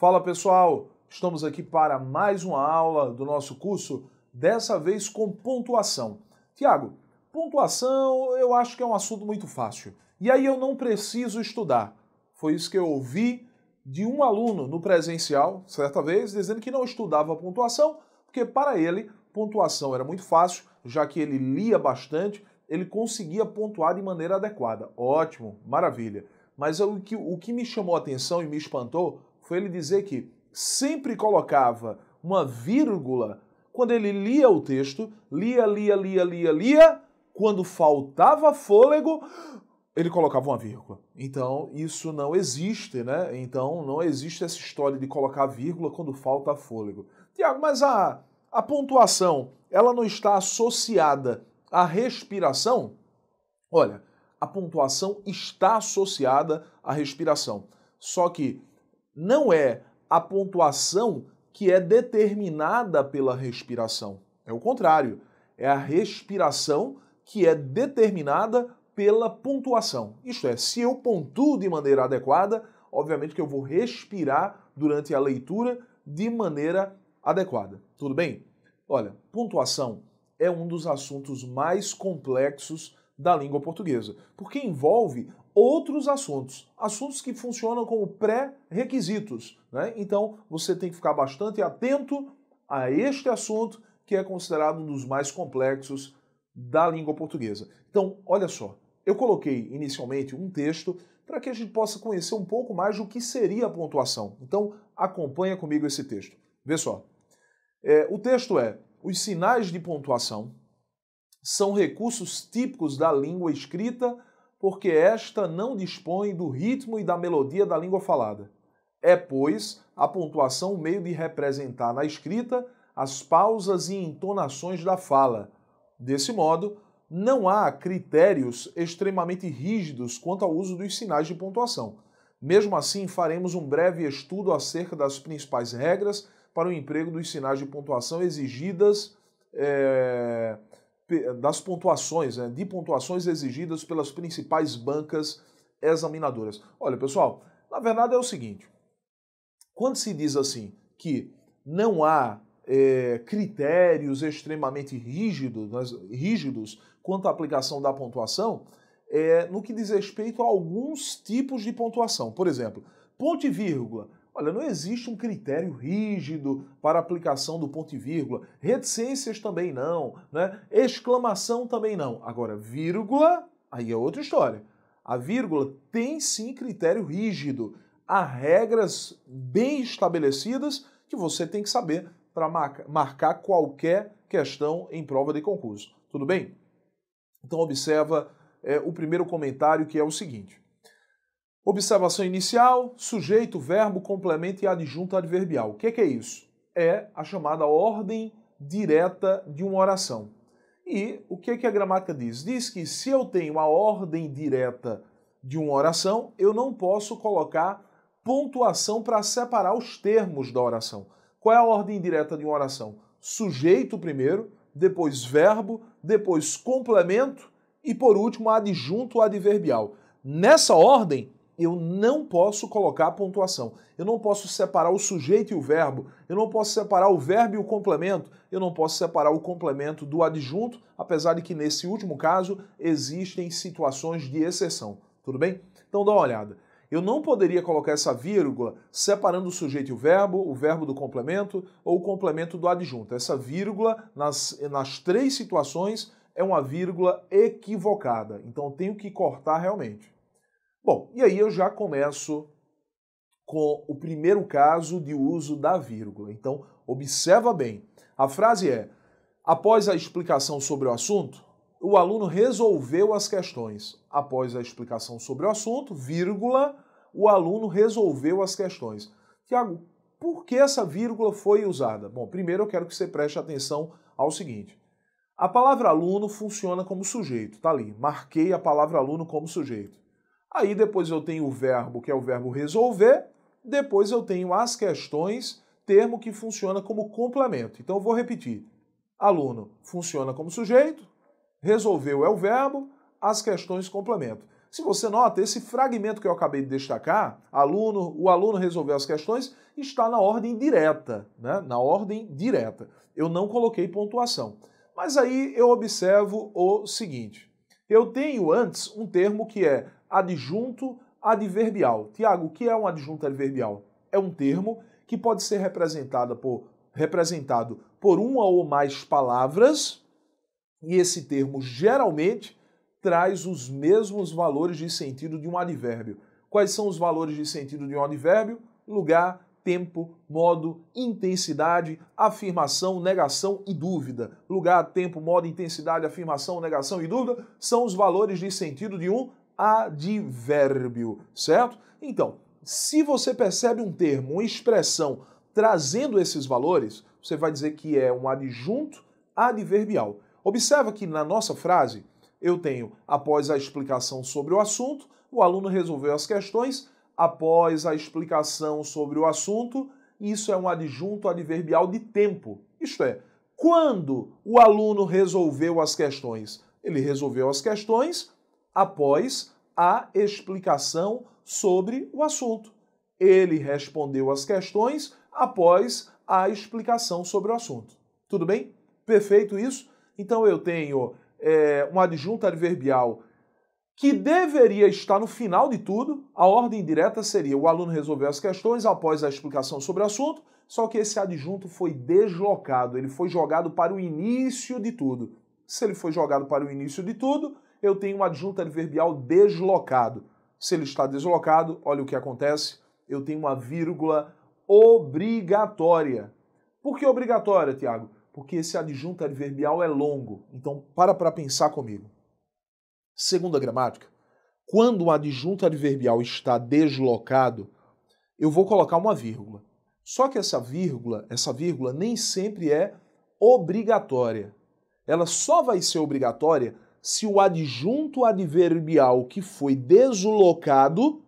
Fala pessoal, estamos aqui para mais uma aula do nosso curso, dessa vez com pontuação. Tiago, pontuação eu acho que é um assunto muito fácil. E aí eu não preciso estudar. Foi isso que eu ouvi de um aluno no presencial, certa vez, dizendo que não estudava pontuação, porque para ele pontuação era muito fácil, já que ele lia bastante, ele conseguia pontuar de maneira adequada. Ótimo, maravilha. Mas o que, o que me chamou a atenção e me espantou foi ele dizer que sempre colocava uma vírgula quando ele lia o texto, lia, lia, lia, lia, lia, quando faltava fôlego, ele colocava uma vírgula. Então, isso não existe, né? Então, não existe essa história de colocar vírgula quando falta fôlego. Tiago, mas a, a pontuação, ela não está associada à respiração? Olha, a pontuação está associada à respiração. Só que não é a pontuação que é determinada pela respiração. É o contrário. É a respiração que é determinada pela pontuação. Isto é, se eu pontuo de maneira adequada, obviamente que eu vou respirar durante a leitura de maneira adequada. Tudo bem? Olha, pontuação é um dos assuntos mais complexos da língua portuguesa, porque envolve outros assuntos, assuntos que funcionam como pré-requisitos. Né? Então você tem que ficar bastante atento a este assunto que é considerado um dos mais complexos da língua portuguesa. Então, olha só, eu coloquei inicialmente um texto para que a gente possa conhecer um pouco mais do que seria a pontuação. Então, acompanha comigo esse texto. Vê só. É, o texto é: os sinais de pontuação são recursos típicos da língua escrita porque esta não dispõe do ritmo e da melodia da língua falada. É, pois, a pontuação o meio de representar na escrita as pausas e entonações da fala. Desse modo, não há critérios extremamente rígidos quanto ao uso dos sinais de pontuação. Mesmo assim, faremos um breve estudo acerca das principais regras para o emprego dos sinais de pontuação exigidas. É das pontuações, né, de pontuações exigidas pelas principais bancas examinadoras. Olha, pessoal, na verdade é o seguinte: quando se diz assim que não há é, critérios extremamente rígidos, né, rígidos quanto à aplicação da pontuação, é, no que diz respeito a alguns tipos de pontuação. Por exemplo, ponto e vírgula Olha, não existe um critério rígido para aplicação do ponto e vírgula. Reticências também não, né? Exclamação também não. Agora, vírgula, aí é outra história. A vírgula tem sim critério rígido. Há regras bem estabelecidas que você tem que saber para marcar qualquer questão em prova de concurso. Tudo bem? Então observa é, o primeiro comentário que é o seguinte: Observação inicial, sujeito, verbo, complemento e adjunto adverbial. O que, é que é isso? É a chamada ordem direta de uma oração. E o que, é que a gramática diz? Diz que se eu tenho a ordem direta de uma oração, eu não posso colocar pontuação para separar os termos da oração. Qual é a ordem direta de uma oração? Sujeito primeiro, depois verbo, depois complemento e por último adjunto adverbial. Nessa ordem, eu não posso colocar a pontuação. Eu não posso separar o sujeito e o verbo. Eu não posso separar o verbo e o complemento. Eu não posso separar o complemento do adjunto, apesar de que nesse último caso existem situações de exceção. Tudo bem? Então dá uma olhada. Eu não poderia colocar essa vírgula separando o sujeito e o verbo, o verbo do complemento ou o complemento do adjunto. Essa vírgula, nas, nas três situações, é uma vírgula equivocada. Então tenho que cortar realmente. Bom, e aí eu já começo com o primeiro caso de uso da vírgula. Então, observa bem. A frase é: após a explicação sobre o assunto, o aluno resolveu as questões. Após a explicação sobre o assunto, vírgula, o aluno resolveu as questões. Tiago, por que essa vírgula foi usada? Bom, primeiro eu quero que você preste atenção ao seguinte. A palavra aluno funciona como sujeito, tá ali. Marquei a palavra aluno como sujeito. Aí depois eu tenho o verbo, que é o verbo resolver, depois eu tenho as questões, termo que funciona como complemento. Então eu vou repetir. Aluno funciona como sujeito, resolveu é o verbo, as questões complemento. Se você nota, esse fragmento que eu acabei de destacar, aluno, o aluno resolveu as questões, está na ordem direta, né? na ordem direta. Eu não coloquei pontuação. Mas aí eu observo o seguinte: eu tenho antes um termo que é adjunto adverbial. Tiago, o que é um adjunto adverbial? É um termo que pode ser representado por, representado por uma ou mais palavras, e esse termo geralmente traz os mesmos valores de sentido de um advérbio. Quais são os valores de sentido de um advérbio? Lugar, tempo, modo, intensidade, afirmação, negação e dúvida. Lugar, tempo, modo, intensidade, afirmação, negação e dúvida são os valores de sentido de um advérbio, certo? Então, se você percebe um termo, uma expressão trazendo esses valores, você vai dizer que é um adjunto adverbial. Observa que na nossa frase eu tenho após a explicação sobre o assunto, o aluno resolveu as questões, após a explicação sobre o assunto, isso é um adjunto adverbial de tempo. Isto é, quando o aluno resolveu as questões? Ele resolveu as questões após a explicação sobre o assunto. Ele respondeu as questões após a explicação sobre o assunto. Tudo bem? Perfeito isso? Então eu tenho é, um adjunto adverbial que deveria estar no final de tudo. A ordem direta seria o aluno resolver as questões após a explicação sobre o assunto, só que esse adjunto foi deslocado, ele foi jogado para o início de tudo. Se ele foi jogado para o início de tudo, eu tenho um adjunto adverbial deslocado. Se ele está deslocado, olha o que acontece, eu tenho uma vírgula obrigatória. Por que obrigatória, Tiago? Porque esse adjunto adverbial é longo. Então, para para pensar comigo. Segundo a gramática, quando o adjunto adverbial está deslocado, eu vou colocar uma vírgula. Só que essa vírgula, essa vírgula nem sempre é obrigatória. Ela só vai ser obrigatória se o adjunto adverbial que foi deslocado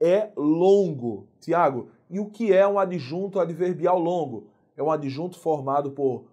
é longo. Tiago, e o que é um adjunto adverbial longo? É um adjunto formado por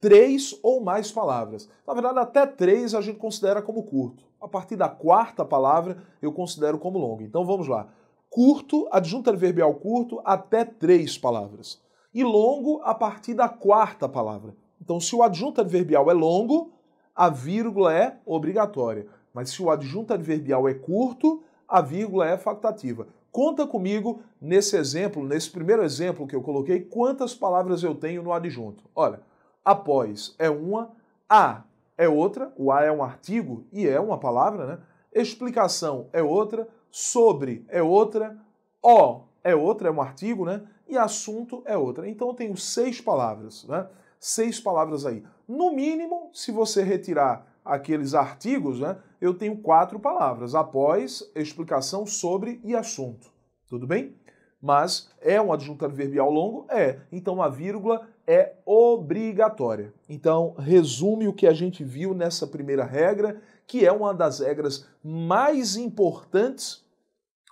três ou mais palavras. Na verdade, até três a gente considera como curto. A partir da quarta palavra, eu considero como longo. Então vamos lá. Curto, adjunto adverbial curto, até três palavras. E longo a partir da quarta palavra. Então, se o adjunto adverbial é longo, a vírgula é obrigatória. Mas se o adjunto adverbial é curto, a vírgula é facultativa. Conta comigo nesse exemplo, nesse primeiro exemplo que eu coloquei, quantas palavras eu tenho no adjunto. Olha, após é uma, a é outra, o a é um artigo e é uma palavra, né? Explicação é outra, sobre é outra, o é outra, é um artigo, né? E assunto é outra. Então eu tenho seis palavras, né? seis palavras aí. No mínimo, se você retirar aqueles artigos, né, eu tenho quatro palavras, após, explicação sobre e assunto. Tudo bem? Mas é um adjunto adverbial longo? É. Então a vírgula é obrigatória. Então, resume o que a gente viu nessa primeira regra, que é uma das regras mais importantes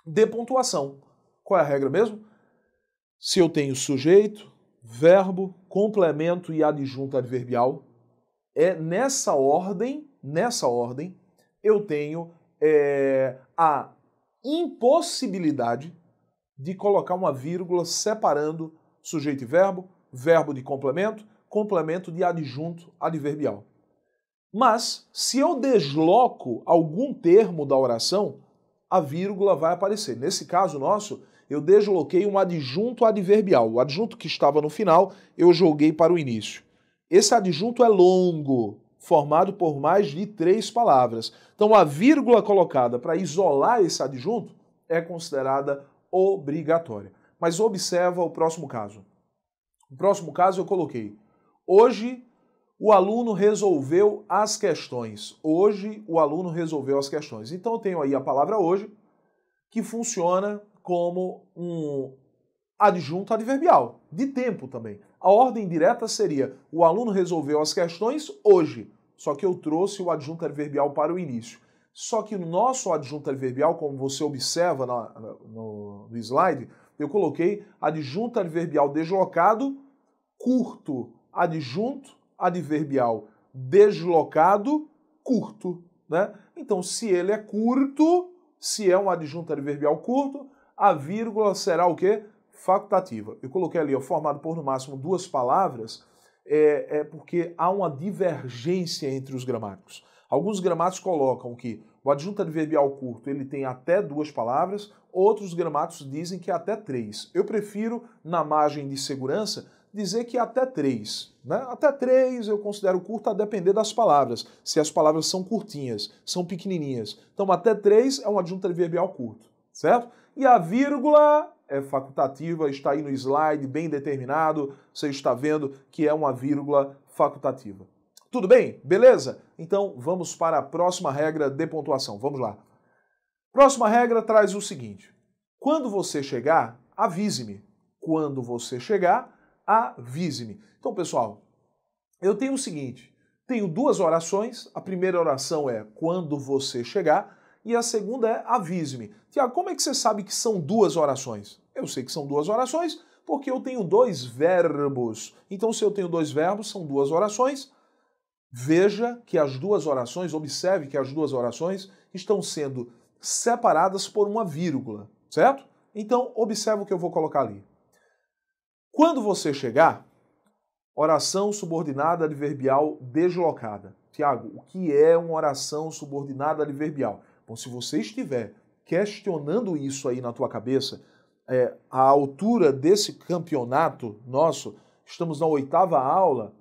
de pontuação. Qual é a regra mesmo? Se eu tenho sujeito, verbo, complemento e adjunto adverbial. É nessa ordem, nessa ordem, eu tenho é, a impossibilidade de colocar uma vírgula separando sujeito e verbo, verbo de complemento, complemento de adjunto adverbial. Mas, se eu desloco algum termo da oração, a vírgula vai aparecer. Nesse caso nosso, eu desloquei um adjunto adverbial. O adjunto que estava no final, eu joguei para o início. Esse adjunto é longo, formado por mais de três palavras. Então, a vírgula colocada para isolar esse adjunto é considerada obrigatória. Mas observa o próximo caso. O próximo caso eu coloquei. Hoje o aluno resolveu as questões. Hoje o aluno resolveu as questões. Então eu tenho aí a palavra hoje, que funciona como um adjunto adverbial, de tempo também. A ordem direta seria: o aluno resolveu as questões hoje, só que eu trouxe o adjunto adverbial para o início. Só que no nosso adjunto adverbial, como você observa na, no, no slide, eu coloquei adjunto adverbial deslocado, curto, adjunto adverbial deslocado, curto. Né? Então, se ele é curto, se é um adjunto adverbial curto, a vírgula será o quê? Facultativa. Eu coloquei ali, ó, formado por no máximo duas palavras, é, é porque há uma divergência entre os gramáticos. Alguns gramáticos colocam que o adjunto adverbial curto ele tem até duas palavras, outros gramáticos dizem que é até três. Eu prefiro, na margem de segurança, dizer que até três. Né? Até três eu considero curto a depender das palavras, se as palavras são curtinhas, são pequenininhas. Então, até três é um adjunto adverbial curto, certo? E a vírgula é facultativa, está aí no slide bem determinado, você está vendo que é uma vírgula facultativa. Tudo bem? Beleza? Então vamos para a próxima regra de pontuação. Vamos lá. Próxima regra traz o seguinte: quando você chegar, avise-me. Quando você chegar, avise-me. Então, pessoal, eu tenho o seguinte: tenho duas orações. A primeira oração é quando você chegar, e a segunda é avise-me. Tiago, como é que você sabe que são duas orações? Eu sei que são duas orações porque eu tenho dois verbos. Então, se eu tenho dois verbos, são duas orações. Veja que as duas orações, observe que as duas orações estão sendo separadas por uma vírgula, certo? Então, observe o que eu vou colocar ali. Quando você chegar, oração subordinada adverbial deslocada. Tiago, o que é uma oração subordinada adverbial? Bom, se você estiver questionando isso aí na tua cabeça, é, a altura desse campeonato nosso, estamos na oitava aula,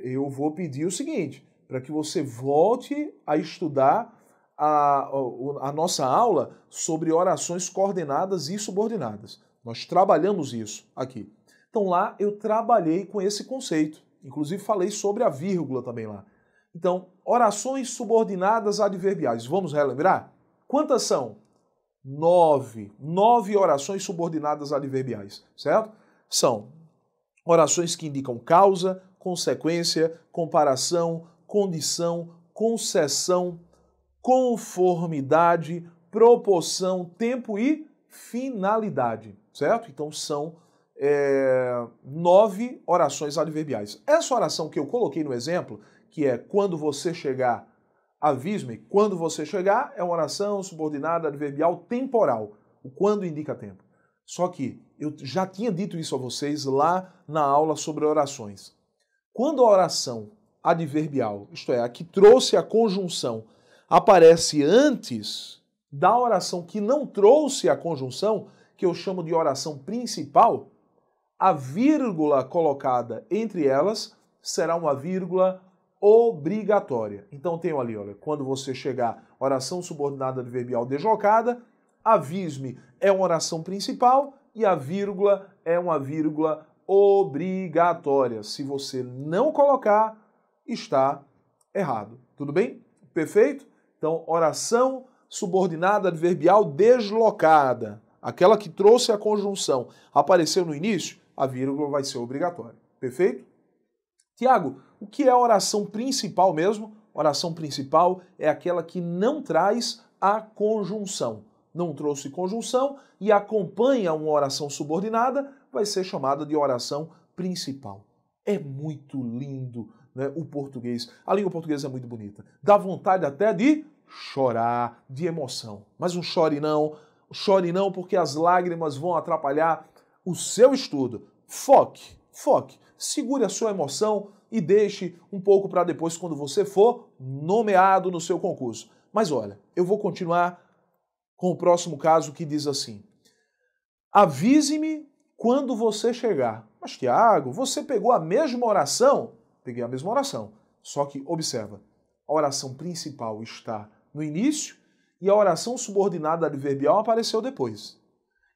eu vou pedir o seguinte, para que você volte a estudar a, a, a, nossa aula sobre orações coordenadas e subordinadas. Nós trabalhamos isso aqui. Então lá eu trabalhei com esse conceito. Inclusive falei sobre a vírgula também lá. Então, orações subordinadas adverbiais. Vamos relembrar? Quantas são? Nove. Nove orações subordinadas adverbiais, certo? São orações que indicam causa, consequência, comparação, condição, concessão, conformidade, proporção, tempo e finalidade, certo? Então são é, nove orações adverbiais. Essa oração que eu coloquei no exemplo, que é quando você chegar, avise-me, quando você chegar, é uma oração subordinada adverbial temporal. O quando indica tempo. Só que eu já tinha dito isso a vocês lá na aula sobre orações. Quando a oração adverbial, isto é, a que trouxe a conjunção, aparece antes da oração que não trouxe a conjunção, que eu chamo de oração principal, a vírgula colocada entre elas será uma vírgula obrigatória. Então tenho ali, olha, quando você chegar oração subordinada adverbial deslocada, avisme é uma oração principal e a vírgula é uma vírgula obrigatória. Se você não colocar, está errado. Tudo bem? Perfeito? Então, oração subordinada adverbial deslocada, aquela que trouxe a conjunção, apareceu no início, a vírgula vai ser obrigatória. Perfeito? Tiago, o que é a oração principal mesmo? Oração principal é aquela que não traz a conjunção. Não trouxe conjunção e acompanha uma oração subordinada, vai ser chamada de oração principal. É muito lindo né, o português. A língua portuguesa é muito bonita. Dá vontade até de chorar, de emoção. Mas não chore não, chore não, porque as lágrimas vão atrapalhar o seu estudo. Foque, foque. Segure a sua emoção e deixe um pouco para depois, quando você for nomeado no seu concurso. Mas olha, eu vou continuar com o próximo caso que diz assim: Avise-me quando você chegar. Mas, Tiago, você pegou a mesma oração? Peguei a mesma oração. Só que, observa, a oração principal está no início e a oração subordinada adverbial apareceu depois.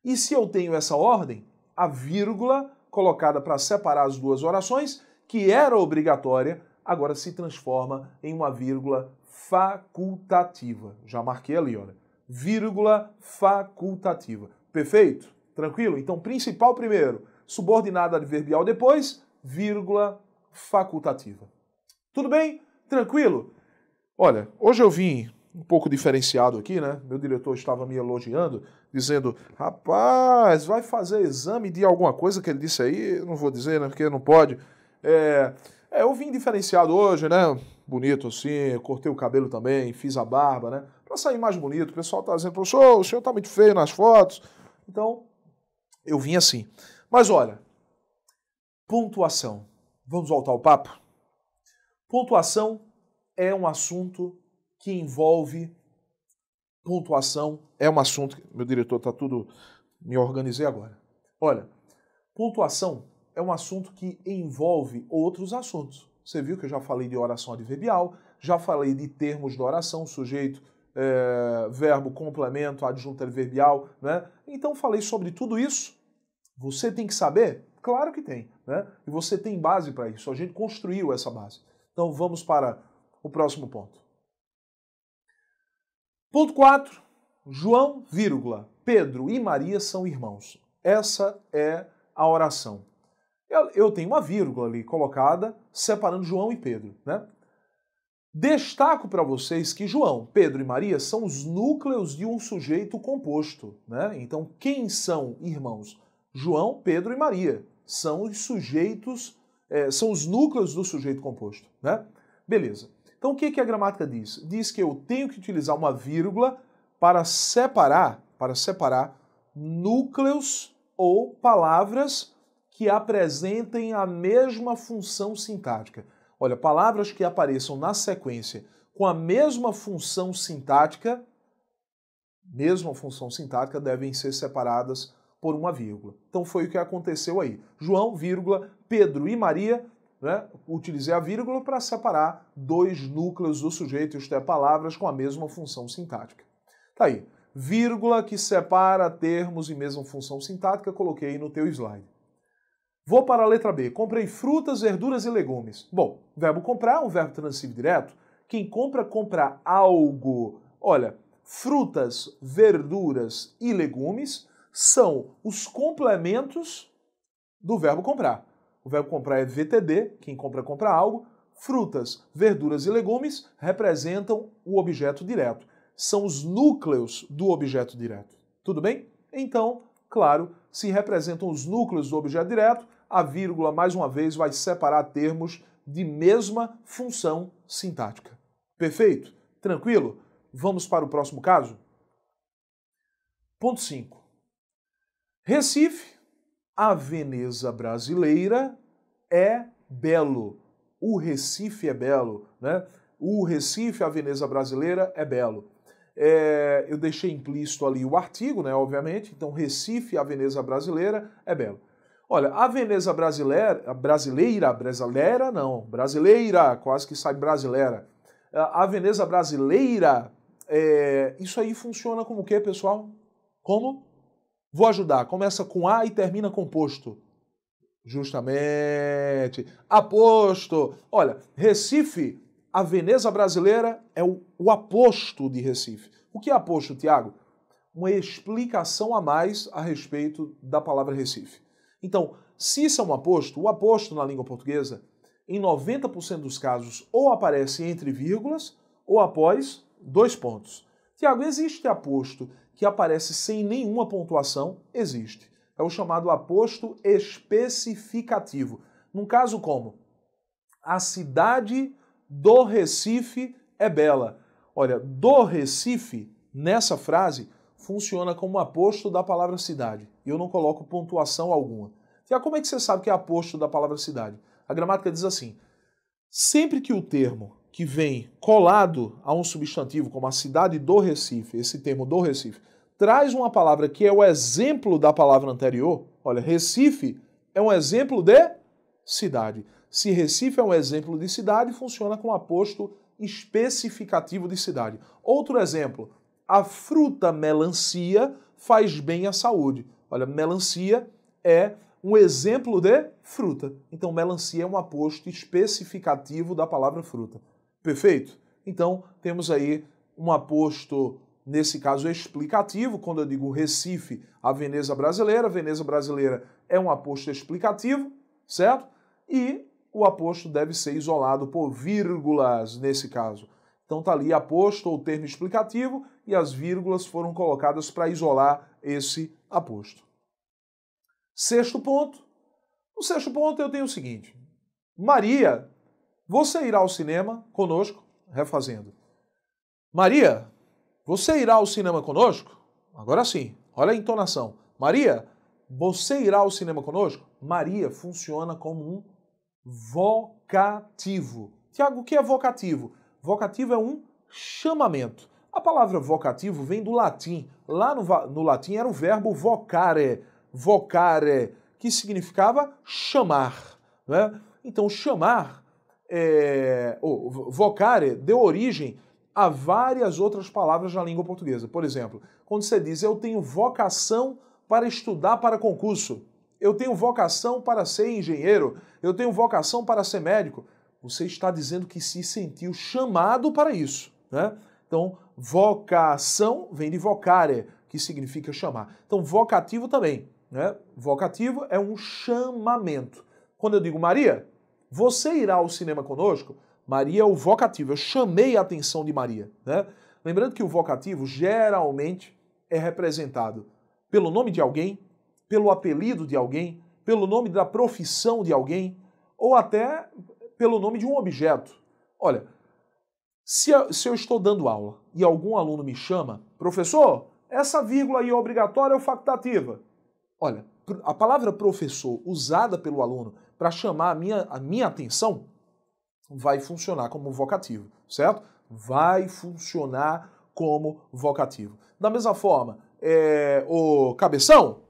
E se eu tenho essa ordem, a vírgula colocada para separar as duas orações, que era obrigatória, agora se transforma em uma vírgula facultativa. Já marquei ali, olha. Vírgula facultativa. Perfeito? Tranquilo? Então, principal primeiro, subordinada adverbial depois, vírgula facultativa. Tudo bem? Tranquilo? Olha, hoje eu vim um pouco diferenciado aqui, né? Meu diretor estava me elogiando, dizendo: rapaz, vai fazer exame de alguma coisa que ele disse aí, não vou dizer, né? Porque não pode. É, é, eu vim diferenciado hoje, né? Bonito assim, cortei o cabelo também, fiz a barba, né? Para sair mais bonito. O pessoal tá dizendo: professor, o senhor tá muito feio nas fotos. Então, eu vim assim. Mas olha, pontuação. Vamos voltar ao papo? Pontuação é um assunto que envolve pontuação. É um assunto. Que, meu diretor está tudo. Me organizei agora. Olha, pontuação é um assunto que envolve outros assuntos. Você viu que eu já falei de oração adverbial, já falei de termos da oração, sujeito, é, verbo, complemento, adjunto adverbial, né? Então falei sobre tudo isso. Você tem que saber? Claro que tem, né? E você tem base para isso. A gente construiu essa base. Então vamos para o próximo ponto. Ponto 4. João, vírgula, Pedro e Maria são irmãos. Essa é a oração. Eu tenho uma vírgula ali colocada separando João e Pedro, né? Destaco para vocês que João, Pedro e Maria são os núcleos de um sujeito composto, né? Então, quem são irmãos? João, Pedro e Maria são os sujeitos, é, são os núcleos do sujeito composto, né? Beleza. Então, o que, que a gramática diz? Diz que eu tenho que utilizar uma vírgula para separar, para separar núcleos ou palavras que apresentem a mesma função sintática. Olha, palavras que apareçam na sequência com a mesma função sintática, mesma função sintática, devem ser separadas por uma vírgula. Então foi o que aconteceu aí. João, vírgula, Pedro e Maria né, utilizei a vírgula para separar dois núcleos do sujeito, isto é, palavras com a mesma função sintática. Tá aí. Vírgula que separa termos e mesma função sintática, coloquei no teu slide. Vou para a letra B. Comprei frutas, verduras e legumes. Bom, verbo comprar é um verbo transitivo direto. Quem compra, compra algo. Olha, frutas, verduras e legumes são os complementos do verbo comprar. O verbo comprar é VTD, quem compra, compra algo. Frutas, verduras e legumes representam o objeto direto. São os núcleos do objeto direto. Tudo bem? Então, claro, se representam os núcleos do objeto direto, a vírgula, mais uma vez, vai separar termos de mesma função sintática. Perfeito? Tranquilo? Vamos para o próximo caso? Ponto 5. Recife a Veneza brasileira é belo. O Recife é belo, né? O Recife, a Veneza brasileira, é belo. É, eu deixei implícito ali o artigo, né? Obviamente. Então, Recife, a Veneza brasileira, é belo. Olha, a Veneza brasileira, brasileira, brasileira não, brasileira, quase que sai brasileira. É, a Veneza brasileira, é, isso aí funciona como o quê, pessoal? Como? Vou ajudar. Começa com A e termina com posto. Justamente. Aposto. Olha, Recife, a Veneza brasileira é o, o aposto de Recife. O que é aposto, Tiago? Uma explicação a mais a respeito da palavra Recife. Então, se isso é um aposto, o aposto na língua portuguesa, em 90% dos casos, ou aparece entre vírgulas ou após dois pontos. Tiago, existe aposto que aparece sem nenhuma pontuação existe. É o chamado aposto especificativo. Num caso como a cidade do Recife é bela. Olha, do Recife, nessa frase, funciona como aposto da palavra cidade. E eu não coloco pontuação alguma. Já ah, como é que você sabe que é aposto da palavra cidade? A gramática diz assim: sempre que o termo que vem colado a um substantivo, como a cidade do Recife, esse termo do Recife, traz uma palavra que é o exemplo da palavra anterior. Olha, Recife é um exemplo de cidade. Se Recife é um exemplo de cidade, funciona com aposto especificativo de cidade. Outro exemplo, a fruta melancia faz bem à saúde. Olha, melancia é um exemplo de fruta. Então, melancia é um aposto especificativo da palavra fruta. Perfeito? Então, temos aí um aposto nesse caso explicativo, quando eu digo Recife, a Veneza brasileira, a Veneza brasileira é um aposto explicativo, certo? E o aposto deve ser isolado por vírgulas nesse caso. Então está ali aposto ou termo explicativo e as vírgulas foram colocadas para isolar esse aposto. Sexto ponto. No sexto ponto eu tenho o seguinte: Maria, você irá ao cinema conosco, refazendo. Maria, você irá ao cinema conosco? Agora sim, olha a entonação. Maria, você irá ao cinema conosco? Maria funciona como um vocativo. Tiago, o que é vocativo? Vocativo é um chamamento. A palavra vocativo vem do latim. Lá no, no latim era o verbo vocare, vocare, que significava chamar. Né? Então, chamar, é, oh, vocare, deu origem a várias outras palavras na língua portuguesa. Por exemplo, quando você diz eu tenho vocação para estudar para concurso, eu tenho vocação para ser engenheiro, eu tenho vocação para ser médico, você está dizendo que se sentiu chamado para isso, né? Então, vocação vem de vocare, que significa chamar. Então, vocativo também, né? Vocativo é um chamamento. Quando eu digo Maria, você irá ao cinema conosco? Maria é o vocativo, eu chamei a atenção de Maria. Né? Lembrando que o vocativo geralmente é representado pelo nome de alguém, pelo apelido de alguém, pelo nome da profissão de alguém, ou até pelo nome de um objeto. Olha, se eu, estou dando aula e algum aluno me chama, professor, essa vírgula aí é obrigatória ou facultativa? Olha, a palavra professor usada pelo aluno para chamar a minha, a minha atenção vai funcionar como vocativo, certo? Vai funcionar como vocativo. Da mesma forma, é, o cabeção,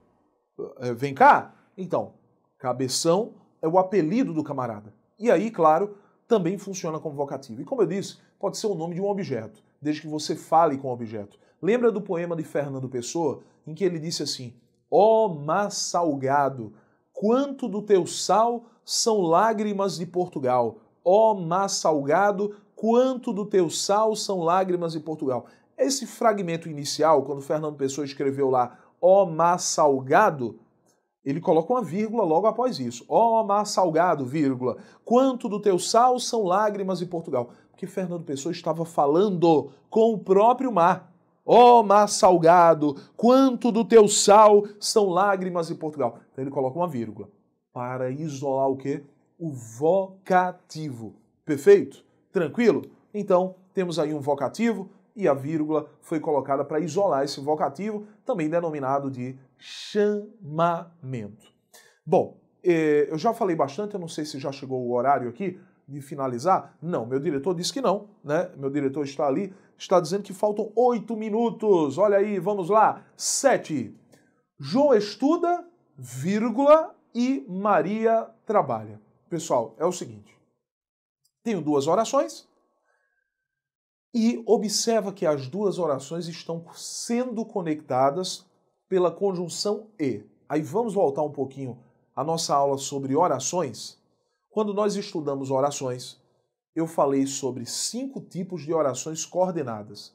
é, vem cá. Então, cabeção é o apelido do camarada. E aí, claro, também funciona como vocativo. E como eu disse, pode ser o nome de um objeto, desde que você fale com o objeto. Lembra do poema de Fernando Pessoa, em que ele disse assim: Ó oh, mar salgado, quanto do teu sal são lágrimas de Portugal, Ó mar salgado, quanto do teu sal são lágrimas em Portugal. Esse fragmento inicial, quando Fernando Pessoa escreveu lá, ó mar salgado, ele coloca uma vírgula logo após isso. Ó mar salgado, vírgula, quanto do teu sal são lágrimas em Portugal. Porque Fernando Pessoa estava falando com o próprio mar. Ó oh, mar salgado, quanto do teu sal são lágrimas em Portugal. Então ele coloca uma vírgula para isolar o quê? o vocativo. Perfeito? Tranquilo? Então, temos aí um vocativo e a vírgula foi colocada para isolar esse vocativo, também denominado de chamamento. Bom, eh, eu já falei bastante, eu não sei se já chegou o horário aqui de finalizar. Não, meu diretor disse que não, né? Meu diretor está ali, está dizendo que faltam oito minutos. Olha aí, vamos lá. Sete. João estuda, vírgula, e Maria trabalha pessoal, é o seguinte: tenho duas orações e observa que as duas orações estão sendo conectadas pela conjunção e. Aí vamos voltar um pouquinho à nossa aula sobre orações. Quando nós estudamos orações, eu falei sobre cinco tipos de orações coordenadas: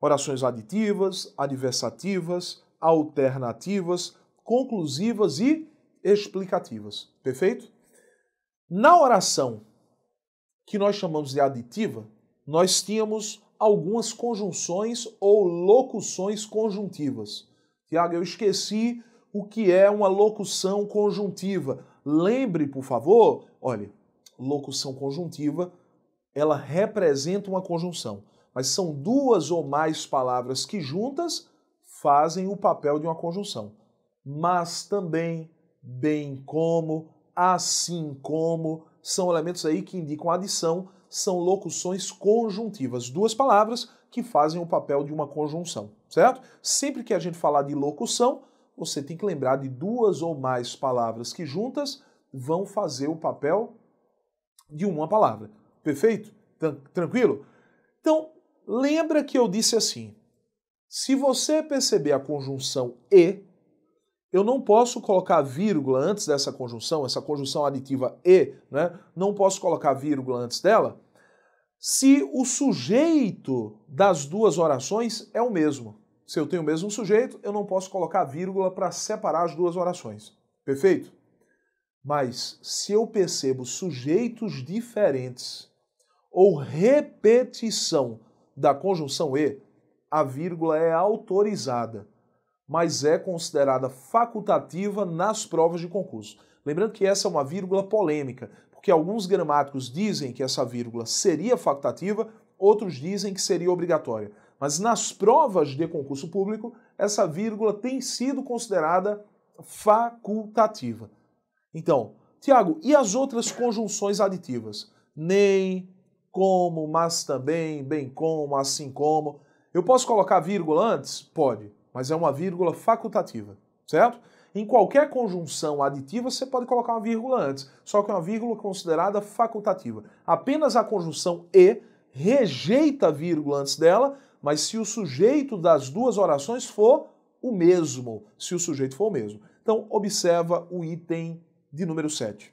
orações aditivas, adversativas, alternativas, conclusivas e explicativas. Perfeito? Na oração que nós chamamos de aditiva, nós tínhamos algumas conjunções ou locuções conjuntivas. Tiago, eu esqueci o que é uma locução conjuntiva. Lembre, por favor, olha, locução conjuntiva, ela representa uma conjunção, mas são duas ou mais palavras que juntas fazem o papel de uma conjunção. Mas também, bem como, assim como são elementos aí que indicam adição, são locuções conjuntivas, duas palavras que fazem o papel de uma conjunção, certo? Sempre que a gente falar de locução, você tem que lembrar de duas ou mais palavras que juntas vão fazer o papel de uma palavra. Perfeito? Tranquilo? Então, lembra que eu disse assim: se você perceber a conjunção e, eu não posso colocar vírgula antes dessa conjunção, essa conjunção aditiva e, né? não posso colocar vírgula antes dela, se o sujeito das duas orações é o mesmo. Se eu tenho o mesmo sujeito, eu não posso colocar vírgula para separar as duas orações. Perfeito? Mas se eu percebo sujeitos diferentes ou repetição da conjunção e, a vírgula é autorizada mas é considerada facultativa nas provas de concurso. Lembrando que essa é uma vírgula polêmica, porque alguns gramáticos dizem que essa vírgula seria facultativa, outros dizem que seria obrigatória. Mas nas provas de concurso público, essa vírgula tem sido considerada facultativa. Então, Tiago, e as outras conjunções aditivas? Nem, como, mas também, bem como, assim como. Eu posso colocar vírgula antes? Pode mas é uma vírgula facultativa, certo? Em qualquer conjunção aditiva, você pode colocar uma vírgula antes, só que é uma vírgula considerada facultativa. Apenas a conjunção e rejeita a vírgula antes dela, mas se o sujeito das duas orações for o mesmo, se o sujeito for o mesmo. Então, observa o item de número 7.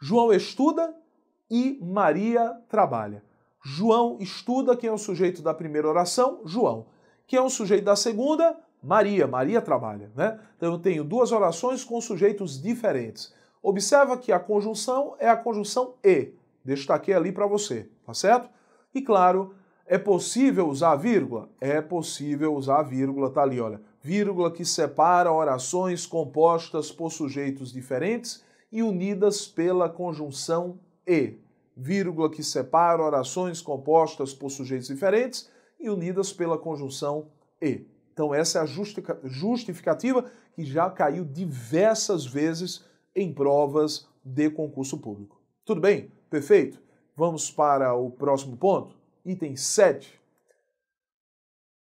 João estuda e Maria trabalha. João estuda, quem é o sujeito da primeira oração? João que é um sujeito da segunda, Maria. Maria trabalha, né? Então eu tenho duas orações com sujeitos diferentes. Observa que a conjunção é a conjunção e. Destaquei ali para você, tá certo? E claro, é possível usar vírgula? É possível usar vírgula, tá ali, olha. Vírgula que separa orações compostas por sujeitos diferentes e unidas pela conjunção e. Vírgula que separa orações compostas por sujeitos diferentes e unidas pela conjunção e. Então, essa é a justificativa que já caiu diversas vezes em provas de concurso público. Tudo bem? Perfeito? Vamos para o próximo ponto? Item 7.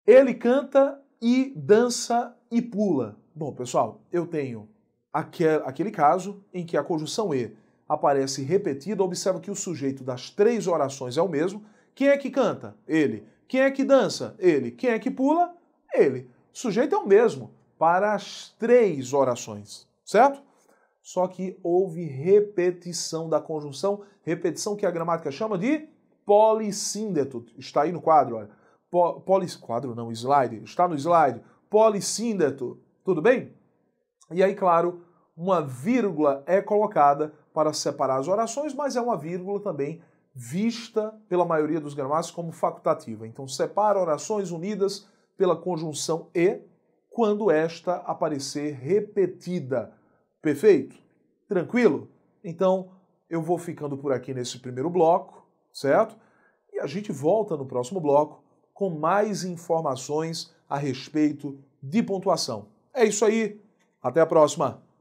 Ele canta e dança e pula. Bom, pessoal, eu tenho aquele caso em que a conjunção E aparece repetida. Observa que o sujeito das três orações é o mesmo. Quem é que canta? Ele. Quem é que dança? Ele. Quem é que pula? Ele. O sujeito é o mesmo para as três orações, certo? Só que houve repetição da conjunção, repetição que a gramática chama de polissíndeto. Está aí no quadro, olha. polis, quadro não, slide. Está no slide. Polissíndeto. Tudo bem? E aí, claro, uma vírgula é colocada para separar as orações, mas é uma vírgula também vista pela maioria dos gramáticos como facultativa. Então, separa orações unidas pela conjunção e quando esta aparecer repetida. Perfeito? Tranquilo? Então, eu vou ficando por aqui nesse primeiro bloco, certo? E a gente volta no próximo bloco com mais informações a respeito de pontuação. É isso aí. Até a próxima!